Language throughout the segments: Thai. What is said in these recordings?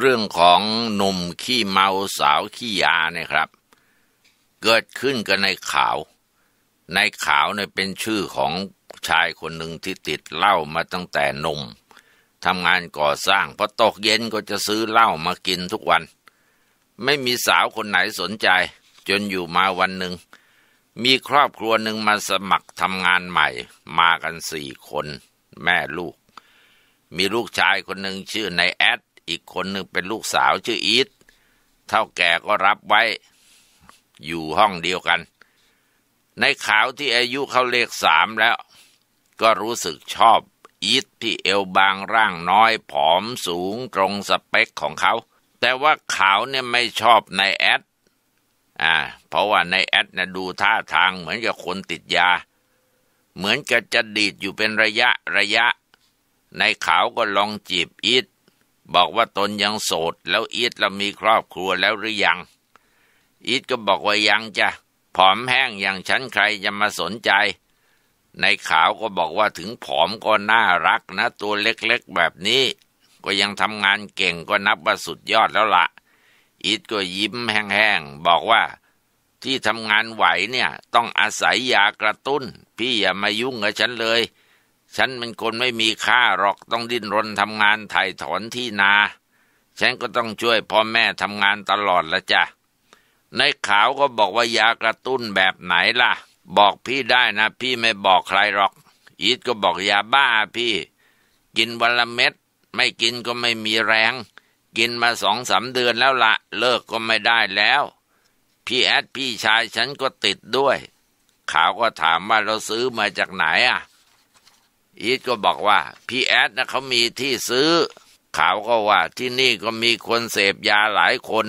เรื่องของหนุ่มขี้เมาสาวขี้ยาเนี่ยครับ เกิดขึ้นกับนายขาว นายขาวเนี่ยเป็นชื่อของชายคนหนึ่งที่ติดเหล้ามาตั้งแต่นมทำงานก่อสร้างพอตกเย็นก็จะซื้อเหล้ามากินทุกวัน ไม่มีสาวคนไหนสนใจ จนอยู่มาวันหนึ่งมีครอบครัวหนึ่งมาสมัครทำงานใหม่ มากันสี่คน แม่ลูก มีลูกชายคนหนึ่งชื่อนายแอดอีกคนหนึ่งเป็นลูกสาวชื่ออีท เท่าแก่ก็รับไว้ อยู่ห้องเดียวกัน ในขาวที่อายุเขาเลขสามแล้ว ก็รู้สึกชอบอีทที่เอวบางร่างน้อยผอมสูงตรงสเปคของเขา แต่ว่าขาวเนี่ยไม่ชอบในแอดอ่า เพราะว่าในแอดน่ดูท่าทางเหมือนกับคนติดยา เหมือนกับจะดีดอยู่เป็นระยะระยะ ในขาวก็ลองจีบอีทบอกว่าตนยังโสดแล้วอีทเรามีครอบครัวแล้วหรือยังอีทก็บอกว่ายังจ้ะผอมแห้งอย่างฉันใครจะมาสนใจในขาวก็บอกว่าถึงผอมก็น่ารักนะตัวเล็กๆแบบนี้ก็ยังทำงานเก่งก็นับว่าสุดยอดแล้วละะอีทก็ยิ้มแห้งๆบอกว่าที่ทำงานไหวเนี่ย ต้องอาศัยยากระตุ้น พี่อย่ามายุ่งกับฉันเลยฉันเป็นคนไม่มีค่าหรอกต้องดิ้นรนทำงานถ่ายถอนที่นา ฉันก็ต้องช่วยพ่อแม่ทำงานตลอดละจ้ะนายขาวก็บอกว่ายากระตุ้นแบบไหนล่ะ บอกพี่ได้นะพี่ไม่บอกใครหรอกอีทก็บอกยาบ้าพี่ กินวันละเม็ด ไม่กินก็ไม่มีแรง กินมาสองสาเดือนแล้วละ เลิกก็ไม่ได้แล้ว พี่แอดพี่ชายฉันก็ติดด้วยขาวก็ถามว่าเราซื้อมาจากไหนอ่ะอีทก็บอกว่าพี่แอดนะเขามีที่ซื้อข่าวก็ว่าที่นี่ก็มีคนเสพยาหลายคน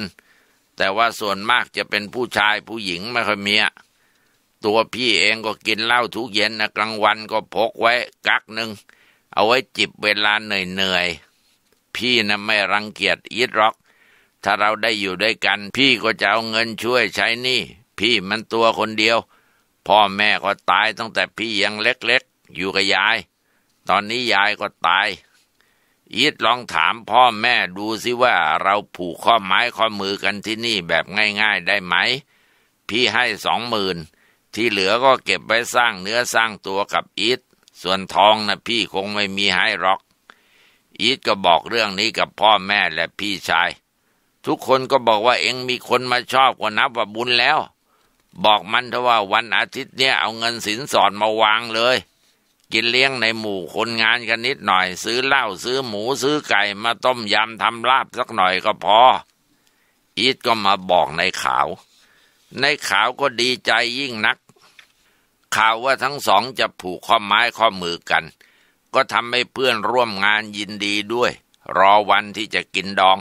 แต่ว่าส่วนมากจะเป็นผู้ชายผู้หญิงไม่ค่อยมีตัวพี่เองก็กินเหล้าทุกเย็นนะกลางวันก็พกไว้กักหนึ่งเอาไว้จิบเวลาเหนื่อยๆ พี่นะไม่รังเกียจอีทหรอก ถ้าเราได้อยู่ด้วยกัน พี่ก็จะเอาเงินช่วยใช้นี่ พี่มันตัวคนเดียว พ่อแม่ก็ตายตั้งแต่พี่ยังเล็กๆอยู่กับยายตอนนี้ยายก็ตาย อีดลองถามพ่อแม่ดูสิว่าเราผูกข้อไม้ข้อมือกันที่นี่แบบง่าย ๆได้ไหม พี่ให้สองหมื่นที่เหลือก็เก็บไว้สร้างเนื้อสร้างตัวกับอีทส่วนทองนะพี่คงไม่มีให้หรอกอีทก็บอกเรื่องนี้กับพ่อแม่และพี่ชาย ทุกคนก็บอกว่าเองมีคนมาชอบกว่านับว่าบุญแล้ว บอกมันเถอะว่าวันอาทิตย์เนี่ยเอาเงินสินสอดมาวางเลยกินเลี้ยงในหมู่คนงานกันนิดหน่อยซื้อเหล้าซื้อหมูซื้อไก่มาต้มยำทำลาบสักหน่อยก็พออีทก็มาบอกในขาว ในขาวก็ดีใจยิ่งนัก ข่าวว่าทั้งสองจะผูกข้อไม้ข้อมือกัน ก็ทำให้เพื่อนร่วมงานยินดีด้วย รอวันที่จะกินดอง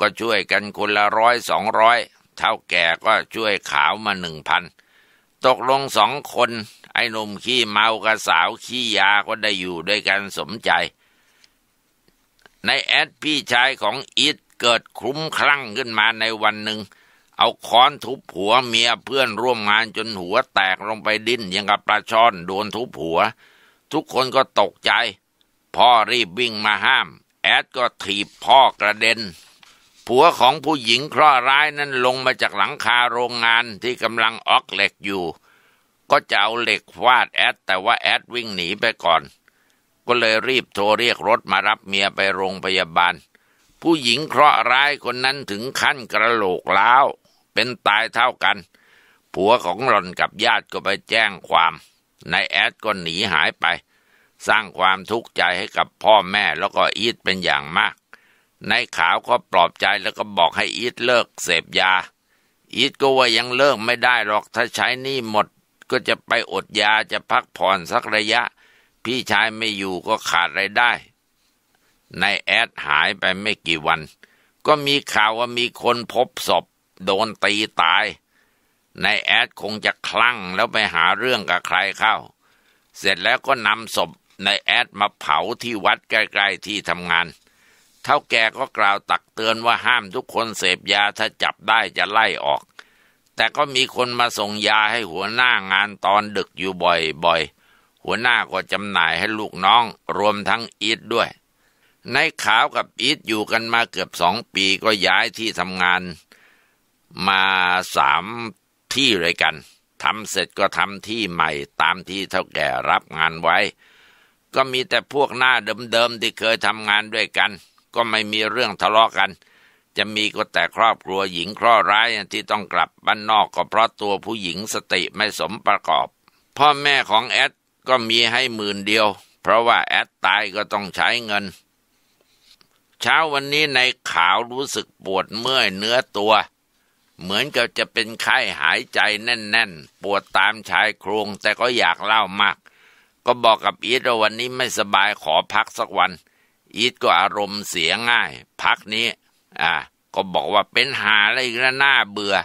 ก็ช่วยกันคนละร้อยสองร้อยเท่าแก่ก็ช่วยขาวมาหนึ่งพันตกลงสองคนไอ้หนุ่มขี้เมากับสาวขี้ยาก็ได้อยู่ด้วยกันสมใจ ในแอดพี่ชายของอีทเกิดคลุ้มคลั่งขึ้นมาในวันหนึ่งเอาค้อนทุบหัวเมียเพื่อนร่วมงานจนหัวแตกลงไปดิ้นยังกับปลาช่อนโดนทุบหัว ทุกคนก็ตกใจพ่อรีบวิ่งมาห้าม แอดก็ถีบพ่อกระเด็น ผัวของผู้หญิงเคราะห์ร้ายนั้นลงมาจากหลังคาโรงงานที่กำลังออกเหล็กอยู่ก็จะเอาเหล็กฟาดแอดแต่ว่าแอดวิ่งหนีไปก่อน ก็เลยรีบโทรเรียกรถมารับเมียไปโรงพยาบาล ผู้หญิงเคราะห์ร้ายคนนั้นถึงขั้นกระโหลกล้าวเป็นตายเท่ากัน ผัวของหล่อนกับญาติก็ไปแจ้งความ นายแอดก็หนีหายไป สร้างความทุกข์ใจให้กับพ่อแม่แล้วก็อีทเป็นอย่างมาก นายขาวก็ปลอบใจแล้วก็บอกให้อีทเลิกเสพยา อีทก็ว่ายังเลิกไม่ได้หรอกถ้าใช้นี่หมดก็จะไปอดยาจะพักผ่อนสักระยะ พี่ชายไม่อยู่ก็ขาดไรายได้นายแอดหายไปไม่กี่วัน ก็มีข่าวว่ามีคนพบศพโดนตีตายนายแอดคงจะคลั่งแล้วไปหาเรื่องกับใครเข้า เสร็จแล้วก็นำศพนายแอดมาเผาที่วัดใกล้ ๆที่ทำงานเท่าแกก็กล่าวตักเตือนว่าห้ามทุกคนเสพยาถ้าจับได้จะไล่ออกแต่ก็มีคนมาส่งยาให้หัวหน้างานตอนดึกอยู่บ่อยๆหัวหน้าก็จำหน่ายให้ลูกน้องรวมทั้งอีทด้วย ในขาวกับอีทอยู่กันมาเกือบสองปีก็ย้ายที่ทำงาน มาสามที่เลยกันทำเสร็จก็ทำที่ใหม่ตามที่เท่าแก่รับงานไว้ ก็มีแต่พวกหน้าเดิมๆที่เคยทำงานด้วยกัน ก็ไม่มีเรื่องทะเลาะกันจะมีก็แต่ครอบครัวหญิงเคราะห์ร้ายที่ต้องกลับบ้านนอกก็เพราะตัวผู้หญิงสติไม่สมประกอบ พ่อแม่ของแอดก็มีให้หมื่นเดียว เพราะว่าแอดตายก็ต้องใช้เงิน เช้าวันนี้ในขาวรู้สึกปวดเมื่อยเนื้อตัว เหมือนกับจะเป็นไข้หายใจแน่น ๆ ปวดตามชายโครงแต่ก็อยากเล่ามาก ก็บอกกับอีทว่าวันนี้ไม่สบายขอพักสักวัน อีทก็อารมณ์เสียง่าย พักนี้อ่าก็บอกว่าเป็นหาอะไรอีกแล้วน่าเบื่อ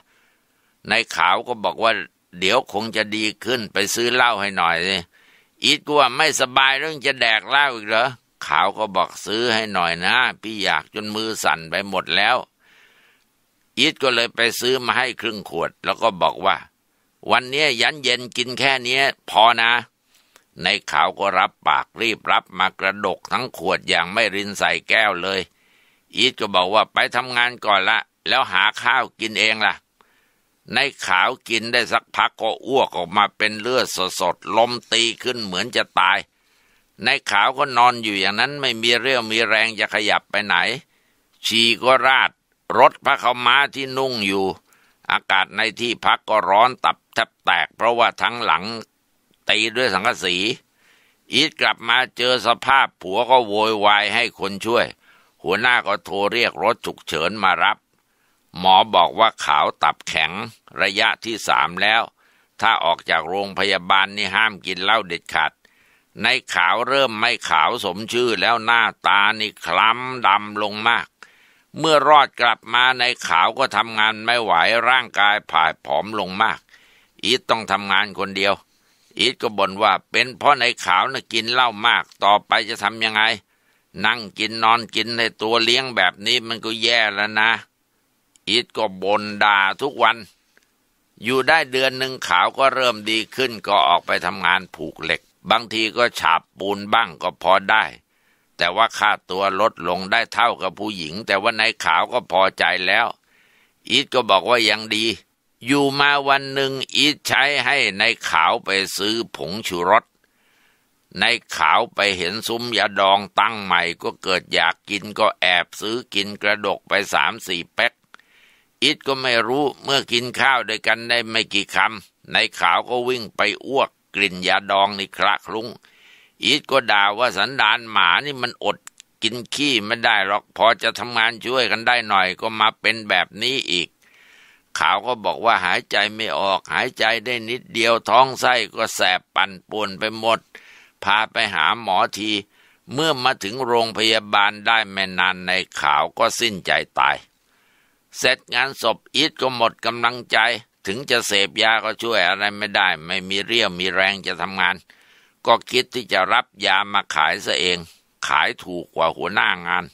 ในขาวก็บอกว่าเดี๋ยวคงจะดีขึ้นไปซื้อเหล้าให้หน่อยสิอีทก็ว่าไม่สบายเรื่องจะแดกเหล้าอีกเหรอขาวก็บอกซื้อให้หน่อยนะ พี่อยากจนมือสั่นไปหมดแล้วอีทก็เลยไปซื้อมาให้ครึ่งขวด แล้วก็บอกว่าวันนี้ยันเย็นกินแค่นี้พอนะ ในขาวก็รับปากรีบรับมากระดกทั้งขวดอย่างไม่รินใส่แก้วเลยอีทก็บอกว่าไปทำงานก่อนละ แล้วหาข้าวกินเองล่ะ ในขาวกินได้สักพักก็อ้วกออกมาเป็นเลือดสดๆ ลมตีขึ้นเหมือนจะตาย ในขาวก็นอนอยู่อย่างนั้นไม่มีเรี่ยวมีแรงจะขยับไปไหน ชีก็ราดรถพระเขาม้าที่นุ่งอยู่ อากาศในที่พักก็ร้อนตับแทบแตก เพราะว่าทั้งหลัง ตีด้วยสังกะสี อีทกลับมาเจอสภาพ ผัวก็โวยวายให้คนช่วยหัวหน้าก็โทรเรียกรถฉุกเฉินมารับ หมอบอกว่าขาวตับแข็ง ระยะที่สามแล้ว ถ้าออกจากโรงพยาบาลนี่ห้ามกินเหล้าเด็ดขาดในขาวเริ่มไม่ขาวสมชื่อแล้วหน้าตานี่คล้ำดำลงมาก เมื่อรอดกลับมาในขาวก็ทำงานไม่ไหวร่างกายผ่ายผอมลงมากอีทต้องทำงานคนเดียวอีทก็บ่นว่าเป็นเพราะในขาวนะ่ะกินเหล้ามากต่อไปจะทำยังไงนั่งกินนอนกินในตัวเลี้ยงแบบนี้มันก็แย่แล้วนะอีทก็บ่นด่าทุกวัน อยู่ได้เดือนหนึ่งขาวก็เริ่มดีขึ้นก็ออกไปทำงานผูกเหล็ก บางทีก็ฉาบปูนบ้างก็พอได้ แต่ว่าค่าตัวลดลงได้เท่ากับผู้หญิงแต่ว่านายขาวก็พอใจแล้วอีทก็บอกว่ายังดี อยู่มาวันหนึ่งอีทใช้ให้ในายขาวไปซื้อผงชูรสในขาวไปเห็นซุ้มยาดองตั้งใหม่ก็เกิดอยากกินก็แอบซื้อกินกระดกไปสามสี่แป๊กอิดก็ไม่รู้เมื่อกินข้าวด้วยกันได้ไม่กี่คำในขาวก็วิ่งไปอ้วกกลิ่นยาดองนี่คละคลุ้งอิดก็ด่าว่าสันดานหมานี่มันอดกินขี้ไม่ได้หรอกพอจะทำงานช่วยกันได้หน่อยก็มาเป็นแบบนี้อีกขาวก็บอกว่าหายใจไม่ออกหายใจได้นิดเดียวท้องไส้ก็แสบปั่นป่วนไปหมดพาไปหาหมอที เมื่อมาถึงโรงพยาบาลได้ไม่นานในข่าวก็สิ้นใจตาย เสร็จงานศพอีทก็หมดกำลังใจถึงจะเสพยาก็ช่วยอะไรไม่ได้ ไม่มีเรี่ยวมีแรงจะทำงาน ก็คิดที่จะรับยามาขายซะเอง ขายถูกกว่าหัวหน้างาน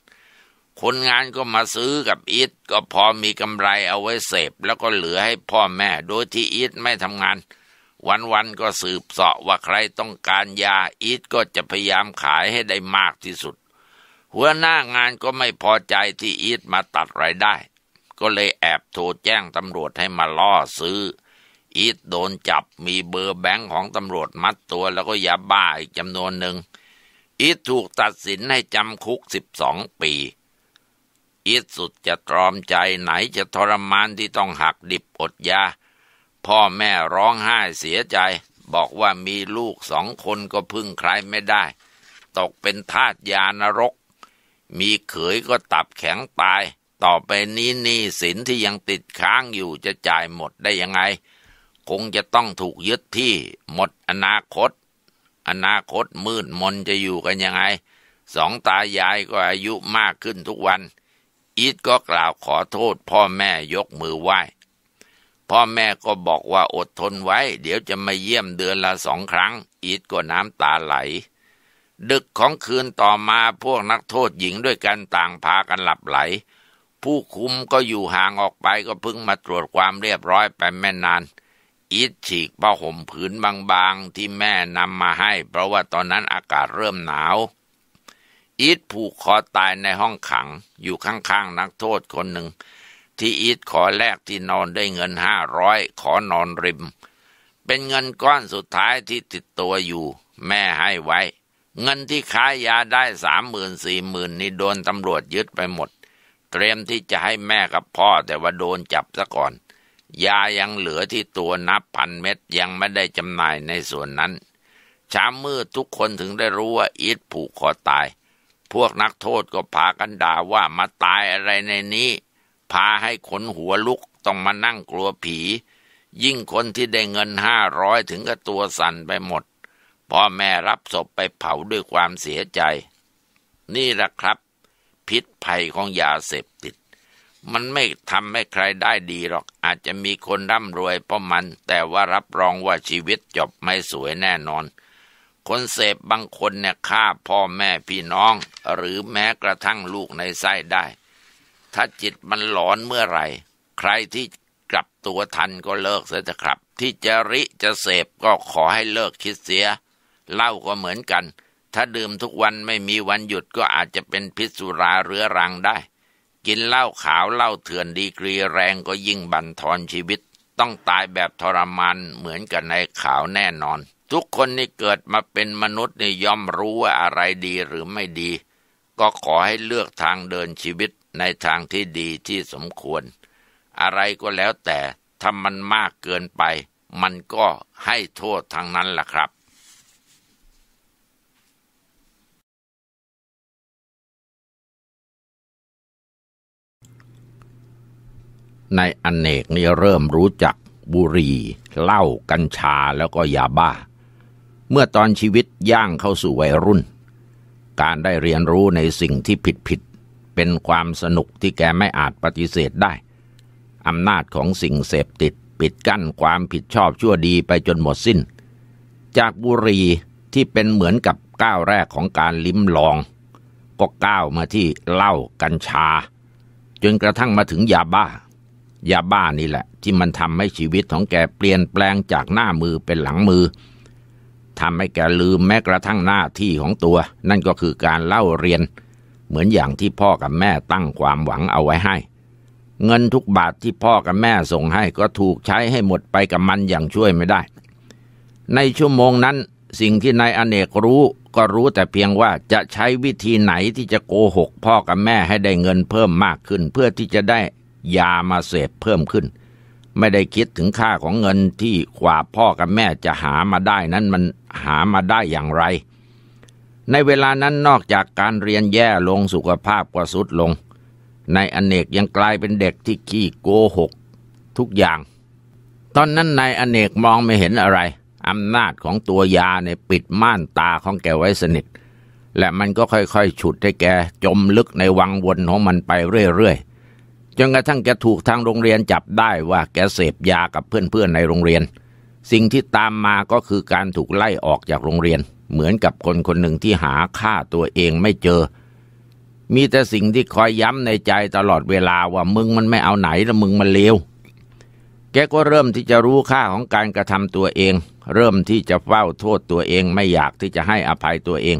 คนงานก็มาซื้อกับอีทก็พอมีกำไรเอาไว้เสพแล้วก็เหลือให้พ่อแม่โดยที่อีทไม่ทำงานเวันๆก็สืบเสาะว่าใครต้องการยา อีทก็จะพยายามขายให้ได้มากที่สุด หัวหน้างานก็ไม่พอใจที่อีทมาตัดรายได้ ก็เลยแอบโทรแจ้ง ตำรวจให้มาล่อซื้อ อีทโดนจับมีเบอร์แบงค์ของ ตำรวจมัดตัวแล้วก็ยาบ้า อีกจำนวนหนึ่งอีทถูกตัดสินให้จำคุกสิบสองปีอีทสุดจะตรอมใจไหนจะทรมานที่ต้องหักดิบอดยาพ่อแม่ร้องไห้เสียใจ บอกว่ามีลูกสองคนก็พึ่งใครไม่ได้ ตกเป็น ทาสยานรก มีเขยก็ตับแข็งตาย ต่อไปนี้หนี้สินที่ยังติดค้างอยู่จะจ่ายหมดได้ยังไง คงจะต้องถูกยึดที่หมดอนาคต อนาคตมืดมนจะอยู่กันยังไง สองตายายก็อายุมากขึ้นทุกวันอีทก็กล่าวขอโทษพ่อแม่ยกมือไหว้พ่อแม่ก็บอกว่าอดทนไว้ เดี๋ยวจะมาเยี่ยมเดือนละสองครั้งอีทก็น้ำตาไหล ดึกของคืนต่อมาพวกนักโทษหญิงด้วยกันต่างพากันหลับไหล ผู้คุมก็อยู่ห่างออกไปก็เพิ่งมาตรวจความเรียบร้อยไปไม่นานอีทฉีกผ้าห่มผืนบางๆที่แม่นำมาให้ เพราะว่าตอนนั้นอากาศเริ่มหนาวอีทผูกคอตายในห้องขังอยู่ข้างๆนักโทษคนหนึ่งที่อีทขอแลกที่นอนได้เงินห้าร้อยขอนอนริม เป็นเงินก้อนสุดท้ายที่ติดตัวอยู่ แม่ให้ไว้ เงินที่ขายยาได้สามหมื่นสี่หมื่นนี่โดนตำรวจยึดไปหมด เตรียมที่จะให้แม่กับพ่อแต่ว่าโดนจับซะก่อน ยายังเหลือที่ตัวนับพันเม็ดยังไม่ได้จำหน่ายในส่วนนั้นช้ามืดทุกคนถึงได้รู้ว่าอีทผูกคอตาย พวกนักโทษก็พากันด่าว่ามาตายอะไรในนี้พาให้ขนหัวลุกต้องมานั่งกลัวผี ยิ่งคนที่ได้เงินห้าร้อยถึงกับตัวสั่นไปหมด พ่อแม่รับศพไปเผาด้วยความเสียใจ นี่แหละครับ พิษภัยของยาเสพติด มันไม่ทำให้ใครได้ดีหรอกอาจจะมีคนร่ำรวยเพราะมัน แต่ว่ารับรองว่าชีวิตจบไม่สวยแน่นอนคนเสพบางคนเนี่ยฆ่าพ่อแม่พี่น้อง หรือแม้กระทั่งลูกในไส้ได้ถ้าจิตมันหลอนเมื่อไหร่ ใครที่กลับตัวทันก็เลิกเสียเถอะครับ ที่จะริจะเสพก็ขอให้เลิกคิดเสีย เหล้าก็เหมือนกัน ถ้าดื่มทุกวันไม่มีวันหยุดก็อาจจะเป็นพิษสุราเรื้อรังได้ กินเหล้าขาวเหล้าเถื่อนดีกรีแรงก็ยิ่งบั่นทอนชีวิต ต้องตายแบบทรมานเหมือนกับในขาวแน่นอน ทุกคนนี่เกิดมาเป็นมนุษย์นี่ย่อมรู้ว่าอะไรดีหรือไม่ดี ก็ขอให้เลือกทางเดินชีวิตในทางที่ดีที่สมควร อะไรก็แล้วแต่ถ้ามันมากเกินไป มันก็ให้โทษทางนั้นล่ะครับ ในอนเนกนี่เริ่มรู้จักบุหรี่เหล้ากัญชาแล้วก็ยาบ้า เมื่อตอนชีวิตย่างเข้าสู่วัยรุ่น การได้เรียนรู้ในสิ่งที่ผิดผิดเป็นความสนุกที่แกไม่อาจปฏิเสธได้ อำนาจของสิ่งเสพติดปิดกั้นความผิดชอบชั่วดีไปจนหมดสิน้น จากบุรีที่เป็นเหมือนกับก้าวแรกของการลิ้มลองก็ก้าวมาที่เหล้ากัญชาจนกระทั่งมาถึงยาบ้า ยาบ้านี่แหละที่มันทำให้ชีวิตของแกเปลี่ยนแปลงจากหน้ามือเป็นหลังมือทำให้แกลืมแม้กระทั่งหน้าที่ของตัว นั่นก็คือการเล่าเรียนเหมือนอย่างที่พ่อกับแม่ตั้งความหวังเอาไว้ให้ เงินทุกบาทที่พ่อกับแม่ส่งให้ก็ถูกใช้ให้หมดไปกับมันอย่างช่วยไม่ได้ ในชั่วโมงนั้นสิ่งที่นายอเนกรู้ก็รู้แต่เพียงว่าจะใช้วิธีไหนที่จะโกหกพ่อกับแม่ให้ได้เงินเพิ่มมากขึ้น เพื่อที่จะได้ยามาเสพเพิ่มขึ้น ไม่ได้คิดถึงค่าของเงินที่กว่าพ่อกับแม่จะหามาได้นั้นมันหามาได้อย่างไรในเวลานั้นนอกจากการเรียนแย่ลงสุขภาพก็สุดลงนายอเนกยังกลายเป็นเด็กที่ขี้โกหกทุกอย่าง ตอนนั้นนายอเนกมองไม่เห็นอะไรอำนาจของตัวยาในปิดม่านตาของแกไว้สนิท และมันก็ค่อยๆ ฉุดให้แก จมลึกในวังวนของมันไปเรื่อยๆ จนกระทั่งแกถูกทางโรงเรียนจับได้ว่าแกเสพยากับเพื่อนๆในโรงเรียน สิ่งที่ตามมาก็คือการถูกไล่ออกจากโรงเรียนเหมือนกับคนคนหนึ่งที่หาค่าตัวเองไม่เจอ มีแต่สิ่งที่คอยย้ำในใจตลอดเวลาว่ามึงมันไม่เอาไหนละมึงมันเลว แกก็เริ่มที่จะรู้ค่าของการกระทำตัวเอง เริ่มที่จะเฝ้าโทษตัวเองไม่อยากที่จะให้อภัยตัวเอง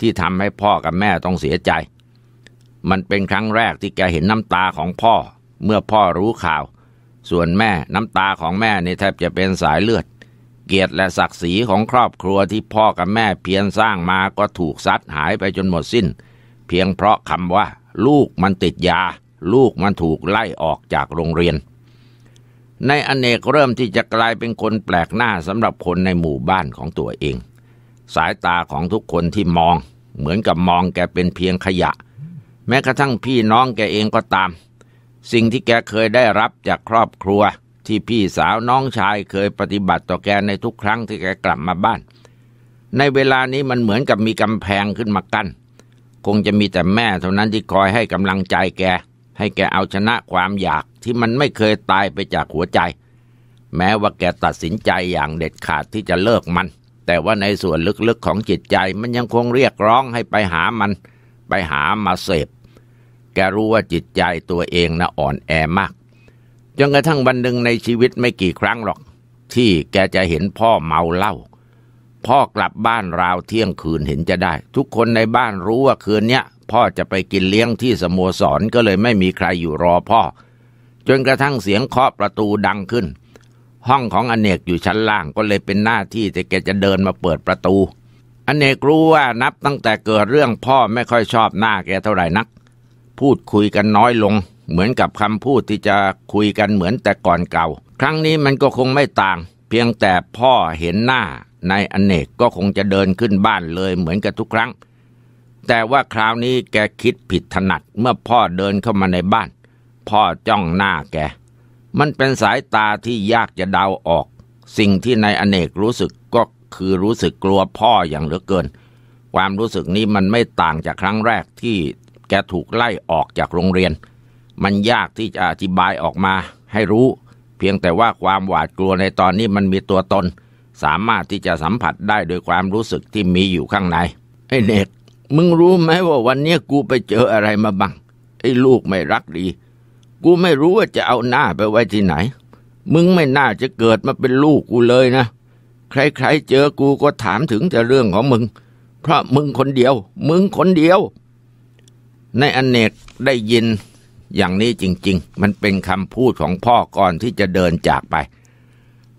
ที่ทำให้พ่อกับแม่ต้องเสียใจ มันเป็นครั้งแรกที่แกเห็นน้ำตาของพ่อ เมื่อพ่อรู้ข่าว ส่วนแม่น้ำตาของแม่นี่แทบจะเป็นสายเลือดเกียรติและศักดิ์ศรีของครอบครัวที่พ่อกับแม่เพียรสร้างมาก็ถูกซัดหายไปจนหมดสิน้น เพียงเพราะคำว่าลูกมันติดยา ลูกมันถูกไล่ออกจากโรงเรียน ในอเนกเริ่มที่จะกลายเป็นคนแปลกหน้าสำหรับคนในหมู่บ้านของตัวเอง สายตาของทุกคนที่มองเหมือนกับมองแกเป็นเพียงขยะ แม้กระทั่งพี่น้องแกเองก็ตาม สิ่งที่แกเคยได้รับจากครอบครัวที่พี่สาวน้องชายเคยปฏิบัติต่อแกในทุกครั้งที่แกกลับมาบ้าน ในเวลานี้มันเหมือนกับมีกำแพงขึ้นมากัน้นคงจะมีแต่แม่เท่านั้นที่คอยให้กำลังใจแก ให้แกเอาชนะความอยากที่มันไม่เคยตายไปจากหัวใจ แม้ว่าแกตัดสินใจอย่างเด็ดขาดที่จะเลิกมัน แต่ว่าในส่วนลึกๆของจิตใจมันยังคงเรียกร้องให้ไปหามัน ไปหามาเสพ แกรู้ว่าจิตใจตัวเองนะอ่อนแอมากจนกระทั่งวันหนึ่งในชีวิตไม่กี่ครั้งหรอก ที่แกจะเห็นพ่อเมาเหล้าพ่อกลับบ้านราวเที่ยงคืนเห็นจะได้ ทุกคนในบ้านรู้ว่าคืนเนี้ยพ่อจะไปกินเลี้ยงที่สโมสรก็เลยไม่มีใครอยู่รอพ่อ จนกระทั่งเสียงเคาะประตูดังขึ้น ห้องของอเนกอยู่ชั้นล่างก็เลยเป็นหน้าที่จะแกจะเดินมาเปิดประตูอเนกรู้ว่านับตั้งแต่เกิดเรื่องพ่อไม่ค่อยชอบหน้าแกเท่าไหร่นัก พูดคุยกันน้อยลงเหมือนกับคำพูดที่จะคุยกันเหมือนแต่ก่อนเก่า ครั้งนี้มันก็คงไม่ต่าง เพียงแต่พ่อเห็นหน้านายอเนกก็คงจะเดินขึ้นบ้านเลย เหมือนกับทุกครั้ง แต่ว่าคราวนี้แกคิดผิดถนัดเมื่อพ่อเดินเข้ามาในบ้าน พ่อจ้องหน้าแก มันเป็นสายตาที่ยากจะเดาออก สิ่งที่นายอเนกรู้สึกก็คือรู้สึกกลัวพ่ออย่างเหลือเกิน ความรู้สึกนี้มันไม่ต่างจากครั้งแรกที่แกถูกไล่ออกจากโรงเรียนมันยากที่จะอธิบายออกมาให้รู้ เพียงแต่ว่าความหวาดกลัวในตอนนี้มันมีตัวตน สามารถที่จะสัมผัสได้โดยความรู้สึกที่มีอยู่ข้างในไอ้เนกมึงรู้ไหมว่าวันนี้กูไปเจออะไรมาบ้างไอ้ลูกไม่รักดี กูไม่รู้ว่าจะเอาหน้าไปไว้ที่ไหน มึงไม่น่าจะเกิดมาเป็นลูกกูเลยนะ ใครๆเจอกูก็ถามถึงแต่เรื่องของมึง เพราะมึงคนเดียว มึงคนเดียว ในอนเนกได้ยินอย่างนี้จริงๆ มันเป็นคำพูดของพ่อก่อนที่จะเดินจากไป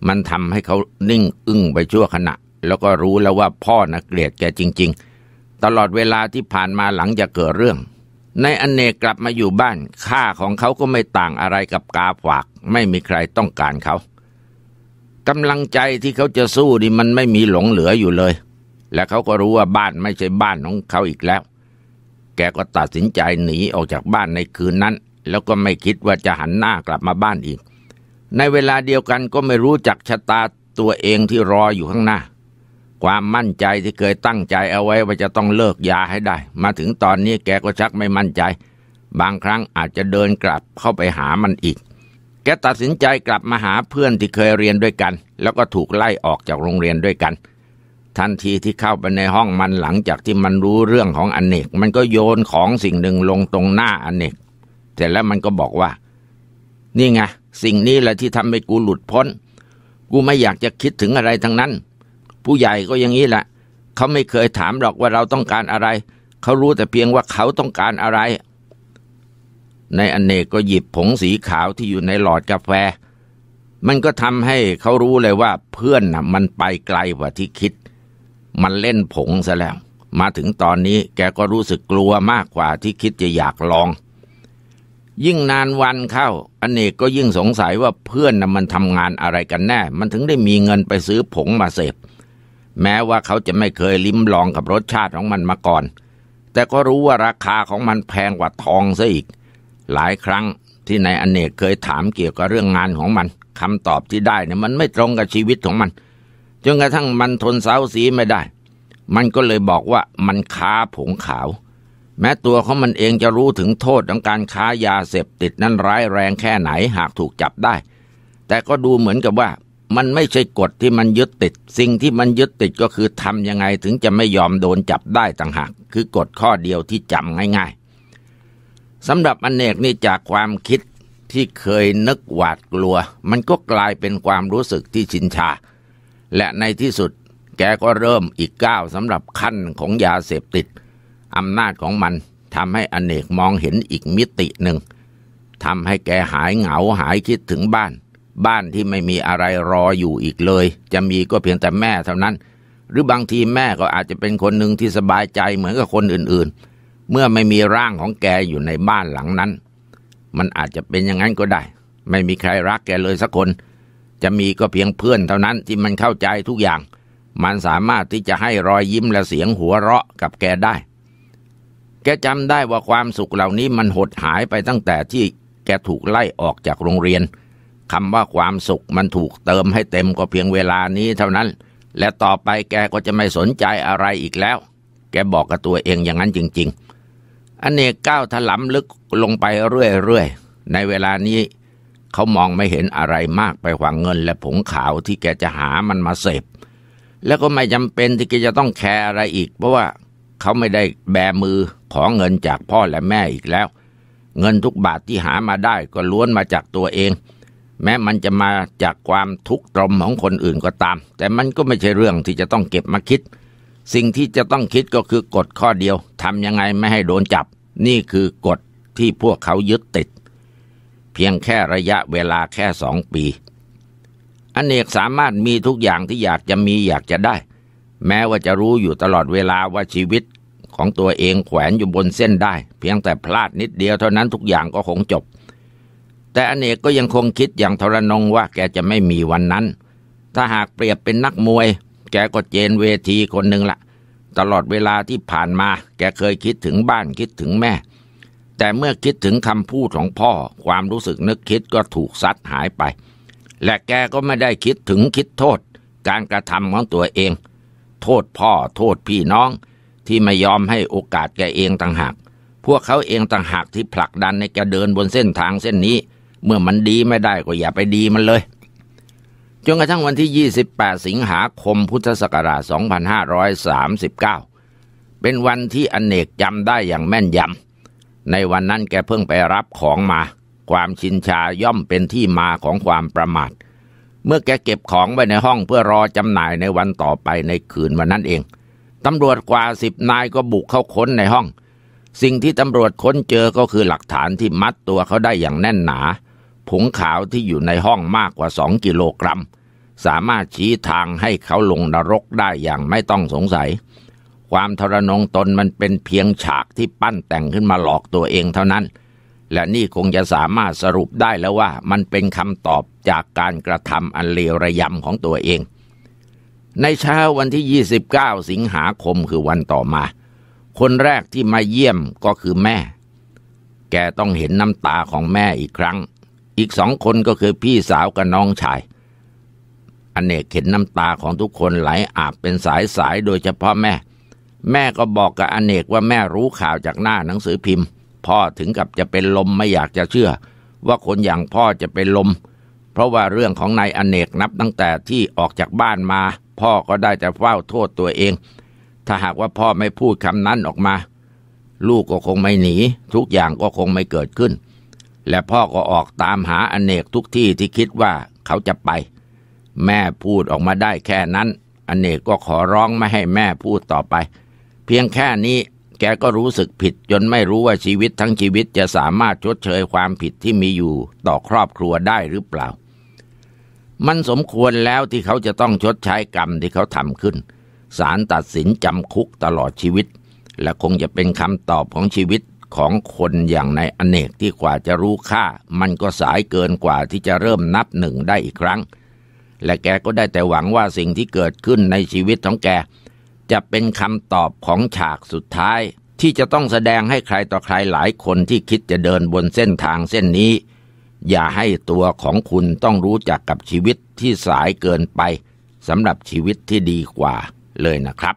มันทำให้เขานิ่งอึ้งไปชั่วขณะ แล้วก็รู้แล้วว่าพ่อนะเกลียดแกจริงๆ ตลอดเวลาที่ผ่านมาหลังจากเกิดเรื่อง ในอนอเนกกลับมาอยู่บ้านค่าของเขา ก็ไม่ต่างอะไรกับกาฝาก ไม่มีใครต้องการเขากำลังใจที่เขาจะสู้นี่มันไม่มีหลงเหลืออยู่เลย และเขาก็รู้ว่าบ้านไม่ใช่บ้านของเขาอีกแล้วแกก็ตัดสินใจหนีออกจากบ้านในคืนนั้น แล้วก็ไม่คิดว่าจะหันหน้ากลับมาบ้านอีก ในเวลาเดียวกันก็ไม่รู้จักชะตาตัวเองที่รออยู่ข้างหน้า ความมั่นใจที่เคยตั้งใจเอาไว้ว่าจะต้องเลิกยาให้ได้ มาถึงตอนนี้แกก็ชักไม่มั่นใจ บางครั้งอาจจะเดินกลับเข้าไปหามันอีก แกตัดสินใจกลับมาหาเพื่อนที่เคยเรียนด้วยกัน แล้วก็ถูกไล่ออกจากโรงเรียนด้วยกันทันทีที่เข้าไปในห้องมันหลังจากที่มันรู้เรื่องของอเนกมันก็โยนของสิ่งหนึ่งลงตรงหน้าอเนกเสร็จแล้วมันก็บอกว่า นี่ไง สิ่งนี้แหละที่ทำให้กูหลุดพ้น กูไม่อยากจะคิดถึงอะไรทั้งนั้น ผู้ใหญ่ก็อย่างนี้แหละเขาไม่เคยถามหรอกว่าเราต้องการอะไร เขารู้แต่เพียงว่าเขาต้องการอะไร ในอเนกก็หยิบผงสีขาวที่อยู่ในหลอดกาแฟ มันก็ทำให้เขารู้เลยว่าเพื่อนนะมันไปไกลกว่าที่คิดมันเล่นผงซะแล้ว มาถึงตอนนี้แกก็รู้สึกกลัวมากกว่าที่คิดจะอยากลอง ยิ่งนานวันเข้าอเนกก็ยิ่งสงสัยว่าเพื่อนนะมันทำงานอะไรกันแน่ มันถึงได้มีเงินไปซื้อผงมาเสพ แม้ว่าเขาจะไม่เคยลิ้มลองกับรสชาติของมันมาก่อน แต่ก็รู้ว่าราคาของมันแพงกว่าทองซะอีก หลายครั้งที่นายอเนกเคยถามเกี่ยวกับเรื่องงานของมันคำตอบที่ได้เนี่ยมันไม่ตรงกับชีวิตของมันเจนกระทั่งมันทนเสาสีไม่ได้ มันก็เลยบอกว่ามันค้าผงขาว แม้ตัวของมันเองจะรู้ถึงโทษของการค้ายาเสพติดนั้นร้ายแรงแค่ไหนหากถูกจับได้ แต่ก็ดูเหมือนกับว่า มันไม่ใช่กฎที่มันยึดติด สิ่งที่มันยึดติดก็คือทำยังไงถึงจะไม่ยอมโดนจับได้ต่างหาก คือกฎข้อเดียวที่จำง่าย ๆสำหรับอนเนกนี่จากความคิดที่เคยนึกหวาดกลัว มันก็กลายเป็นความรู้สึกที่ชินชาและในที่สุดแกก็เริ่มอีกก้าวสำหรับขั้นของยาเสพติดอำนาจของมันทำให้อเนกมองเห็นอีกมิติหนึ่งทำให้แกหายเหงาหายคิดถึงบ้าน บ้านที่ไม่มีอะไรรออยู่อีกเลย จะมีก็เพียงแต่แม่เท่านั้น หรือบางทีแม่ก็อาจจะเป็นคนหนึ่งที่สบายใจเหมือนกับคนอื่นๆ เมื่อไม่มีร่างของแกอยู่ในบ้านหลังนั้น มันอาจจะเป็นอย่างนั้นก็ได้ ไม่มีใครรักแกเลยสักคนจะมีก็เพียงเพื่อนเท่านั้น ที่มันเข้าใจทุกอย่าง มันสามารถที่จะให้รอยยิ้มและเสียงหัวเราะ กับแกได้ แกจำได้ว่าความสุขเหล่านี้มันหดหายไปตั้งแต่ที่แกถูกไล่ออกจากโรงเรียนคำว่าความสุขมันถูกเติมให้เต็มก็เพียงเวลานี้เท่านั้น และต่อไปแกก็จะไม่สนใจอะไรอีกแล้ว แกบอกกับตัวเองอย่างนั้นจริง ๆอเนกก้าวถลำลึกลงไปเรื่อยๆในเวลานี้เขามองไม่เห็นอะไรมากไปกว่าเงินและผงขาวที่แกจะหามันมาเสพ แล้วก็ไม่จำเป็นที่แกจะต้องแคร์อะไรอีก เพราะว่าเขาไม่ได้แบมือขอเงินจากพ่อและแม่อีกแล้ว เงินทุกบาทที่หามาได้ก็ล้วนมาจากตัวเอง แม้มันจะมาจากความทุกข์ตรมของคนอื่นก็ตาม แต่มันก็ไม่ใช่เรื่องที่จะต้องเก็บมาคิด สิ่งที่จะต้องคิดก็คือกฎข้อเดียวทำยังไงไม่ให้โดนจับนี่คือกฎที่พวกเขายึดติดพียงแค่ระยะเวลาแค่สองปี อเนกสามารถมีทุกอย่างที่อยากจะมีอยากจะได้ แม้ว่าจะรู้อยู่ตลอดเวลาว่าชีวิตของตัวเองแขวนอยู่บนเส้นได้ เพียงแต่พลาดนิดเดียวเท่านั้นทุกอย่างก็คงจบ แต่อเนกก็ยังคงคิดอย่างทรนงว่าแกจะไม่มีวันนั้น ถ้าหากเปรียบเป็นนักมวยแกก็เจนเวทีคนหนึ่งละตลอดเวลาที่ผ่านมา แกเคยคิดถึงบ้านคิดถึงแม่แต่เมื่อคิดถึงคำพูดของพ่อความรู้สึกนึกคิดก็ถูกซัดหายไป และแกก็ไม่ได้คิดถึงคิดโทษการกระทำของตัวเอง โทษพ่อโทษพี่น้องที่ไม่ยอมให้โอกาสแกเองต่างหาก พวกเขาเองต่างหากที่ผลักดันในแกเดินบนเส้นทางเส้นนี้ เมื่อมันดีไม่ได้ก็อย่าไปดีมันเลยจนกระทั่งวันที่ 28 สิงหาคมพุทธศักราช2539 เป็นวันที่อนเนกจำได้อย่างแม่นยำในวันนั้นแกเพิ่งไปรับของมา ความชินชาย่อมเป็นที่มาของความประมาทเมื่อแกเก็บของไว้ในห้องเพื่อรอจำหน่ายในวันต่อไปในคืนวันนั้นเอง ตำรวจกว่าสิบนายก็บุกเข้าค้นในห้อง สิ่งที่ตำรวจค้นเจอก็คือหลักฐานที่มัดตัวเขาได้อย่างแน่นหนา ผงขาวที่อยู่ในห้องมากกว่าสองกิโลกรัม สามารถชี้ทางให้เขาลงนรกได้อย่างไม่ต้องสงสัยความทรนงตนมันเป็นเพียงฉากที่ปั้นแต่งขึ้นมาหลอกตัวเองเท่านั้น และนี่คงจะสามารถสรุปได้แล้วว่ามันเป็นคำตอบจากการกระทำอันเลวระยำของตัวเอง ในเช้าวันที่ 29 สิงหาคมคือวันต่อมา คนแรกที่มาเยี่ยมก็คือแม่ แกต้องเห็นน้ำตาของแม่อีกครั้ง อีกสองคนก็คือพี่สาวกับน้องชายอนเนกเห็นน้ำตาของทุกคนไหลอาบเป็นสายสายโดยเฉพาะแม่แม่ก็บอกกับอเนกว่าแม่รู้ข่าวจากหน้าหนังสือพิมพ์ พ่อถึงกับจะเป็นลมไม่อยากจะเชื่อ ว่าคนอย่างพ่อจะเป็นลม เพราะว่าเรื่องของนายอเนกนับตั้งแต่ที่ออกจากบ้านมา พ่อก็ได้แต่เฝ้าโทษตัวเอง ถ้าหากว่าพ่อไม่พูดคำนั้นออกมา ลูกก็คงไม่หนี ทุกอย่างก็คงไม่เกิดขึ้น และพ่อก็ออกตามหาอเนกทุกที่ที่คิดว่าเขาจะไป แม่พูดออกมาได้แค่นั้น อเนกก็ขอร้องไม่ให้แม่พูดต่อไปเพียงแค่นี้แกก็รู้สึกผิดจนไม่รู้ว่าชีวิตทั้งชีวิตจะสามารถชดเชยความผิดที่มีอยู่ต่อครอบครัวได้หรือเปล่า มันสมควรแล้วที่เขาจะต้องชดใช้กรรมที่เขาทำขึ้นศาลตัดสินจำคุกตลอดชีวิต และคงจะเป็นคำตอบของชีวิตของคนอย่างในอเนกที่กว่าจะรู้ค่า มันก็สายเกินกว่าที่จะเริ่มนับหนึ่งได้อีกครั้ง และแกก็ได้แต่หวังว่าสิ่งที่เกิดขึ้นในชีวิตของแกจะเป็นคำตอบของฉากสุดท้ายที่จะต้องแสดงให้ใครต่อใครหลายคนที่คิดจะเดินบนเส้นทางเส้นนี้ อย่าให้ตัวของคุณต้องรู้จักกับชีวิตที่สายเกินไป สำหรับชีวิตที่ดีกว่าเลยนะครับ